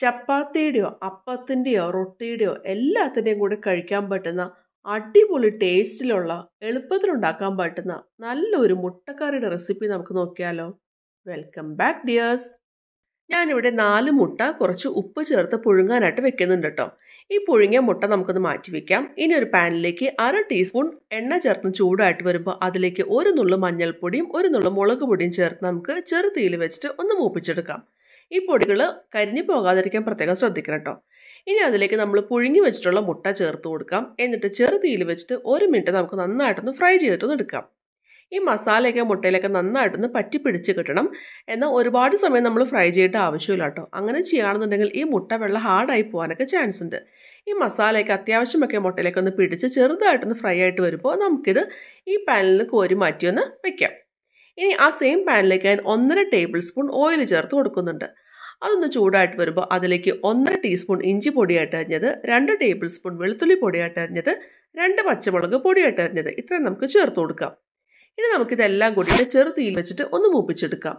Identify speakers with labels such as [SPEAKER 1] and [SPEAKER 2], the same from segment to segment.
[SPEAKER 1] ചപ്പാത്തിയുടെയോ അപ്പത്തിൻ്റെയോ റൊട്ടിയുടെയോ എല്ലാത്തിൻ്റെയും കൂടെ കഴിക്കാൻ പറ്റുന്ന അടിപൊളി ടേസ്റ്റിലുള്ള എളുപ്പത്തിലുണ്ടാക്കാൻ പറ്റുന്ന നല്ലൊരു മുട്ടക്കറിയുടെ റെസിപ്പി നമുക്ക് നോക്കിയാലോ വെൽക്കം ബാക്ക് ഡിയേഴ്സ് ഞാനിവിടെ നാല് മുട്ട കുറച്ച് ഉപ്പ് ചേർത്ത് പുഴുങ്ങാനായിട്ട് വെക്കുന്നുണ്ട് കേട്ടോ ഈ പുഴുങ്ങിയ മുട്ട നമുക്കൊന്ന് മാറ്റി വെക്കാം ഇനി ഒരു പാനിലേക്ക് അര ടീസ്പൂൺ എണ്ണ ചേർത്ത് ചൂടായിട്ട് വരുമ്പോൾ അതിലേക്ക് ഒരു നുള്ളു മഞ്ഞൾപ്പൊടിയും ഒരു നുള്ളു മുളക് പൊടിയും ചേർത്ത് നമുക്ക് ചെറുതീയിൽ വെച്ചിട്ട് ഒന്ന് മൂപ്പിച്ചെടുക്കാം ഈ പൊടികൾ കരിഞ്ഞു പോകാതിരിക്കാൻ പ്രത്യേകം ശ്രദ്ധിക്കണം കേട്ടോ ഇനി അതിലേക്ക് നമ്മൾ പുഴുങ്ങി വെച്ചിട്ടുള്ള മുട്ട ചേർത്ത് കൊടുക്കാം എന്നിട്ട് ചെറു തീയിൽ വെച്ചിട്ട് ഒരു മിനിറ്റ് നമുക്ക് നന്നായിട്ടൊന്ന് ഫ്രൈ ചെയ്തിട്ടൊന്ന് എടുക്കാം ഈ മസാലയൊക്കെ മുട്ടയിലൊക്കെ നന്നായിട്ടൊന്ന് പറ്റി പിടിച്ച് കിട്ടണം എന്നാൽ ഒരുപാട് സമയം നമ്മൾ ഫ്രൈ ചെയ്യേണ്ട ആവശ്യമില്ല കേട്ടോ അങ്ങനെ ചെയ്യുകയാണെന്നുണ്ടെങ്കിൽ ഈ മുട്ട വെള്ളം ഹാർഡായി പോകാനൊക്കെ ചാൻസ് ഉണ്ട് ഈ മസാലയൊക്കെ അത്യാവശ്യമൊക്കെ മുട്ടയിലേക്ക് ഒന്ന് പിടിച്ച് ചെറുതായിട്ടൊന്ന് ഫ്രൈ ആയിട്ട് വരുമ്പോൾ നമുക്കിത് ഈ പാനിൽ കോരി മാറ്റി ഒന്ന് വെക്കാം ഇനി ആ സെയിം പാനിലേക്ക് ഞാൻ ഒന്നര ടേബിൾ സ്പൂൺ ഓയിൽ ചേർത്ത് കൊടുക്കുന്നുണ്ട് അതൊന്ന് ചൂടായിട്ട് വരുമ്പോൾ അതിലേക്ക് ഒന്നര ടീസ്പൂൺ ഇഞ്ചി പൊടിയായിട്ട് അരിഞ്ഞത് രണ്ട് ടേബിൾ സ്പൂൺ വെളുത്തുള്ളി പൊടിയായിട്ട് അരിഞ്ഞത് രണ്ട് പച്ചമുളക് പൊടിയായിട്ട് അരിഞ്ഞത് ഇത്രയും നമുക്ക് ചേർത്ത് കൊടുക്കാം ഇനി നമുക്കിതെല്ലാം ചെറു തീയിൽ വെച്ചിട്ട് ഒന്ന് മൂപ്പിച്ചെടുക്കാം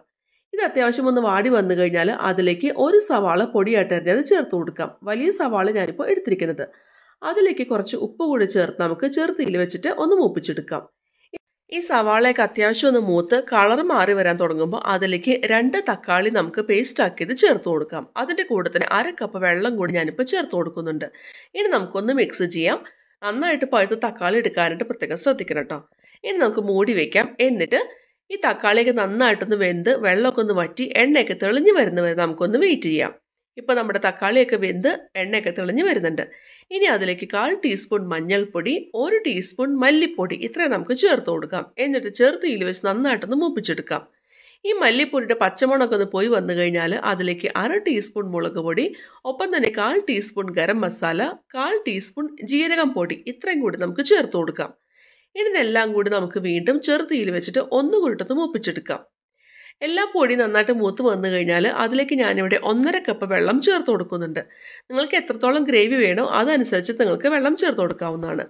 [SPEAKER 1] ഇത് അത്യാവശ്യം ഒന്ന് വാടി വന്നു കഴിഞ്ഞാൽ അതിലേക്ക് ഒരു സവാള പൊടിയായിട്ട് അരിഞ്ഞത് ചേർത്ത് കൊടുക്കാം വലിയ സവാള ഞാനിപ്പോൾ എടുത്തിരിക്കുന്നത് അതിലേക്ക് കുറച്ച് ഉപ്പ് കൂടി ചേർത്ത് നമുക്ക് ചെറുതീയിൽ വെച്ചിട്ട് ഒന്ന് മൂപ്പിച്ചെടുക്കാം ഈ സവാളയൊക്കെ അത്യാവശ്യം ഒന്ന് മൂത്ത് കളർ മാറി വരാൻ തുടങ്ങുമ്പോൾ അതിലേക്ക് രണ്ട് തക്കാളി നമുക്ക് പേസ്റ്റ് ആക്കിയത് ചേർത്ത് കൊടുക്കാം അതിൻ്റെ കൂടെ തന്നെ അര കപ്പ് വെള്ളം കൂടി ഞാനിപ്പോൾ ചേർത്ത് കൊടുക്കുന്നുണ്ട് ഇനി നമുക്കൊന്ന് മിക്സ് ചെയ്യാം നന്നായിട്ട് പഴുത്ത തക്കാളി എടുക്കാനായിട്ട് പ്രത്യേകം ശ്രദ്ധിക്കണം കേട്ടോ ഇനി നമുക്ക് മൂടി വയ്ക്കാം എന്നിട്ട് ഈ തക്കാളിയൊക്കെ നന്നായിട്ടൊന്ന് വെന്ത് വെള്ളമൊക്കെ ഒന്ന് വറ്റി എണ്ണയൊക്കെ തെളിഞ്ഞു വരുന്നവരെ നമുക്കൊന്ന് വെയിറ്റ് ചെയ്യാം ഇപ്പോൾ നമ്മുടെ തക്കാളിയൊക്കെ വെന്ത് എണ്ണയൊക്കെ തെളിഞ്ഞ് വരുന്നുണ്ട് ഇനി അതിലേക്ക് കാൽ ടീസ്പൂൺ മഞ്ഞൾപ്പൊടി ഒരു ടീസ്പൂൺ മല്ലിപ്പൊടി ഇത്രയും നമുക്ക് ചേർത്ത് കൊടുക്കാം എന്നിട്ട് ചെറുതീയിൽ വെച്ച് നന്നായിട്ടൊന്ന് മൂപ്പിച്ചെടുക്കാം ഈ മല്ലിപ്പൊടിയുടെ പച്ചമുളകൊക്കെ ഒന്ന് പോയി വന്നു കഴിഞ്ഞാൽ അതിലേക്ക് അര ടീസ്പൂൺ മുളക് പൊടി ഒപ്പം തന്നെ കാൽ ടീസ്പൂൺ ഗരം മസാല കാൽ ടീസ്പൂൺ ജീരകം പൊടി ഇത്രയും കൂടി നമുക്ക് ചേർത്ത് കൊടുക്കാം ഇതെല്ലാം കൂടി നമുക്ക് വീണ്ടും ചെറുതീയിൽ വെച്ചിട്ട് ഒന്ന് കുരുട്ടത്ത് മൂപ്പിച്ചെടുക്കാം എല്ലാ പൊടി നന്നായിട്ട് മൂത്ത് വന്നു കഴിഞ്ഞാൽ അതിലേക്ക് ഞാനിവിടെ ഒന്നര കപ്പ് വെള്ളം ചേർത്ത് കൊടുക്കുന്നുണ്ട് നിങ്ങൾക്ക് എത്രത്തോളം ഗ്രേവി വേണോ അതനുസരിച്ച് നിങ്ങൾക്ക് വെള്ളം ചേർത്ത് കൊടുക്കാവുന്നതാണ്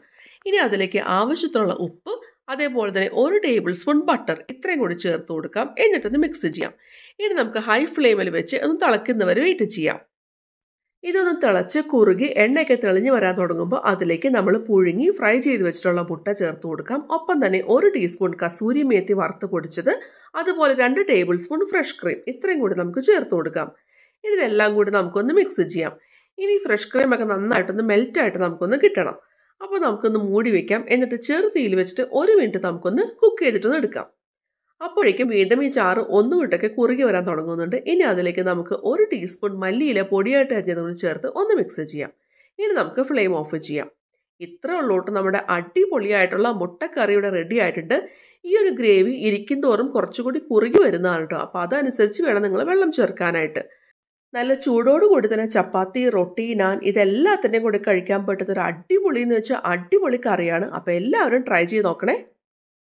[SPEAKER 1] ഇനി അതിലേക്ക് ആവശ്യത്തിനുള്ള ഉപ്പ് അതേപോലെ തന്നെ ഒരു ടേബിൾ സ്പൂൺ ബട്ടർ ഇത്രയും കൂടി ചേർത്ത് കൊടുക്കാം എന്നിട്ടൊന്ന് മിക്സ് ചെയ്യാം ഇനി നമുക്ക് ഹൈ ഫ്ലെയിമിൽ വെച്ച് ഒന്ന് തിളയ്ക്കുന്നവരെ വെയിറ്റ് ചെയ്യാം ഇതൊന്ന് തിളച്ച് കുറുകി എണ്ണയൊക്കെ തെളിഞ്ഞ് വരാൻ തുടങ്ങുമ്പോൾ അതിലേക്ക് നമ്മൾ പുഴുങ്ങി ഫ്രൈ ചെയ്ത് വെച്ചിട്ടുള്ള മുട്ട ചേർത്ത് കൊടുക്കാം ഒപ്പം തന്നെ ഒരു ടീസ്പൂൺ കസൂരി മേത്തി വറുത്ത് പൊടിച്ചത് അതുപോലെ രണ്ട് ടേബിൾ സ്പൂൺ ഫ്രഷ് ക്രീം ഇത്രയും കൂടി നമുക്ക് ചേർത്ത് കൊടുക്കാം ഇതെല്ലാം കൂടി നമുക്കൊന്ന് മിക്സ് ചെയ്യാം ഇനി ഫ്രഷ് ക്രീം ഒക്കെ നന്നായിട്ടൊന്ന് മെൽറ്റായിട്ട് നമുക്കൊന്ന് കിട്ടണം അപ്പോൾ നമുക്കൊന്ന് മൂടി വെക്കാം എന്നിട്ട് ചെറുതീയിൽ വെച്ചിട്ട് ഒരു മിനിറ്റ് നമുക്കൊന്ന് കുക്ക് ചെയ്തിട്ടൊന്ന് എടുക്കാം അപ്പോഴേക്കും വീണ്ടും ഈ ചാറ് ഒന്നുമിട്ടൊക്കെ കുറുകി വരാൻ തുടങ്ങുന്നുണ്ട് ഇനി അതിലേക്ക് നമുക്ക് ഒരു ടീസ്പൂൺ മല്ലിയില പൊടിയായിട്ട് അരിഞ്ഞതുകൊണ്ട് ചേർത്ത് ഒന്ന് മിക്സ് ചെയ്യാം ഇനി നമുക്ക് ഫ്ലെയിം ഓഫ് ചെയ്യാം ഇത്ര ഉള്ളോട്ട് നമ്മുടെ അടിപൊളിയായിട്ടുള്ള മുട്ടക്കറിയുടെ റെഡി ആയിട്ടുണ്ട് ഈ ഒരു ഗ്രേവി ഇരിക്കുന്തോറും കുറച്ചുകൂടി കുറുകി വരുന്നതാണ് കേട്ടോ അപ്പോൾ അതനുസരിച്ച് വേണം നിങ്ങൾ വെള്ളം ചേർക്കാനായിട്ട് നല്ല ചൂടോടുകൂടി തന്നെ ചപ്പാത്തി റൊട്ടി നാൻ ഇതെല്ലാത്തിൻ്റെയും കൂടി കഴിക്കാൻ പറ്റുന്ന ഒരു അടിപൊളി എന്ന് വെച്ചാൽ അടിപൊളി കറിയാണ് അപ്പോൾ എല്ലാവരും ട്രൈ ചെയ്ത് നോക്കണേ